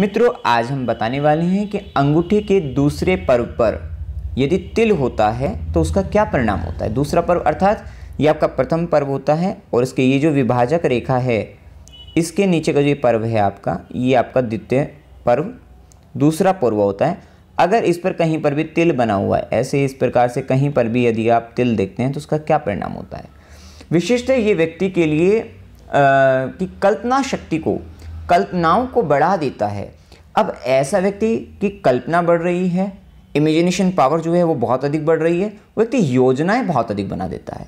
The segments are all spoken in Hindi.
मित्रों आज हम बताने वाले हैं कि अंगूठे के दूसरे पर्व पर यदि तिल होता है तो उसका क्या परिणाम होता है दूसरा पर्व अर्थात ये आपका प्रथम पर्व होता है और इसके ये जो विभाजक रेखा है इसके नीचे का जो ये पर्व है आपका ये आपका द्वितीय पर्व दूसरा पर्व होता है अगर इस पर कहीं पर भी तिल बना हुआ है ऐसे इस प्रकार से कहीं पर भी यदि आप तिल देखते हैं तो उसका क्या परिणाम होता है विशिष्ट ये व्यक्ति के लिए आ, कि कल्पना शक्ति को कल्पनाओं को बढ़ा देता है अब ऐसा व्यक्ति की कल्पना बढ़ रही है इमेजिनेशन पावर जो है वो बहुत अधिक बढ़ रही है वो व्यक्ति योजनाएं बहुत अधिक बना देता है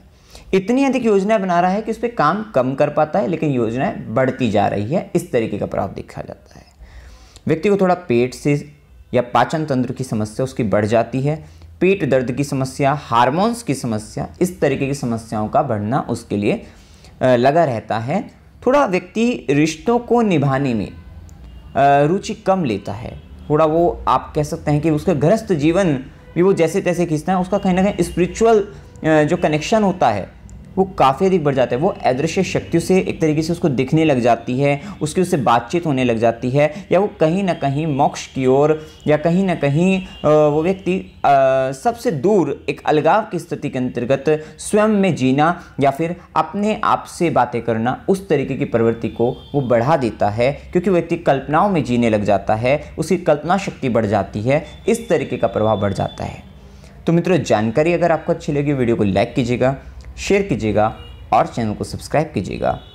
इतनी अधिक योजनाएं बना रहा है कि उस पर काम कम कर पाता है लेकिन योजनाएं बढ़ती जा रही है इस तरीके का प्रभाव देखा जाता है व्यक्ति को थोड़ा पेट से या पाचन तंत्र की समस्या उसकी बढ़ जाती है पेट दर्द की समस्या हारमोन्स की समस्या इस तरीके की समस्याओं का बढ़ना उसके लिए लगा रहता है थोड़ा व्यक्ति रिश्तों को निभाने में रुचि कम लेता है थोड़ा वो आप कह सकते हैं कि उसका गृहस्थ जीवन भी वो जैसे तैसे खींचता है उसका कहीं ना कहीं स्पिरिचुअल जो कनेक्शन होता है वो काफ़ी अधिक बढ़ जाता है वो अदृश्य शक्तियों से एक तरीके से उसको दिखने लग जाती है उसकी उससे बातचीत होने लग जाती है या वो कहीं ना कहीं मोक्ष की ओर या कहीं ना कहीं वो व्यक्ति सबसे दूर एक अलगाव की स्थिति के अंतर्गत स्वयं में जीना या फिर अपने आप से बातें करना उस तरीके की प्रवृत्ति को वो बढ़ा देता है क्योंकि व्यक्ति कल्पनाओं में जीने लग जाता है उसकी कल्पना शक्ति बढ़ जाती है इस तरीके का प्रभाव बढ़ जाता है तो मित्रों जानकारी अगर आपको अच्छी लगी वीडियो को लाइक कीजिएगा शेयर कीजिएगा और चैनल को सब्सक्राइब कीजिएगा